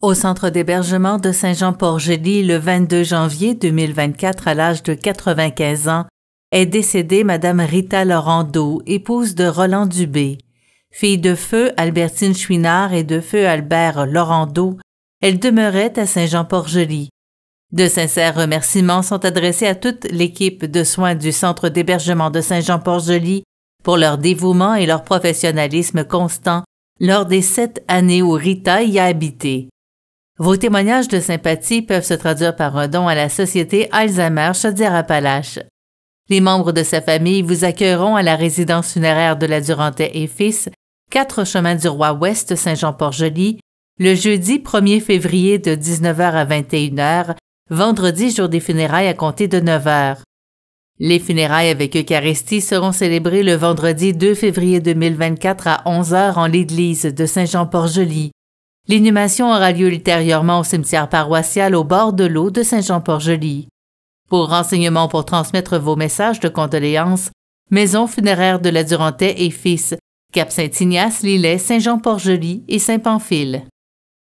Au centre d'hébergement de Saint-Jean-Port-Joli le 22 janvier 2024 à l'âge de 95 ans est décédée Madame Rita Laurando, épouse de Roland Dubé. Fille de feu Albertine Chouinard et de feu Albert Laurando, elle demeurait à Saint-Jean-Port-Joli. De sincères remerciements sont adressés à toute l'équipe de soins du centre d'hébergement de Saint-Jean-Port-Joli pour leur dévouement et leur professionnalisme constant lors des sept années où Rita y a habité. Vos témoignages de sympathie peuvent se traduire par un don à la Société Alzheimer Chaudière-Appalaches. Les membres de sa famille vous accueilleront à la résidence funéraire de la Durantais et Fils, 4 Chemin du Roi Ouest Saint-Jean-Port-Joli, le jeudi 1er février de 19h à 21h, vendredi jour des funérailles à compter de 9h. Les funérailles avec Eucharistie seront célébrées le vendredi 2 février 2024 à 11h en l'église de Saint-Jean-Port-Joli. L'inhumation aura lieu ultérieurement au cimetière paroissial au bord de l'eau de Saint-Jean-Port-Joli. Pour renseignements pour transmettre vos messages de condoléances, Maison funéraire de la Durantais et Fils, Cap Saint-Ignace, Lillet, Saint-Jean-Port-Joli et Saint-Pamphile.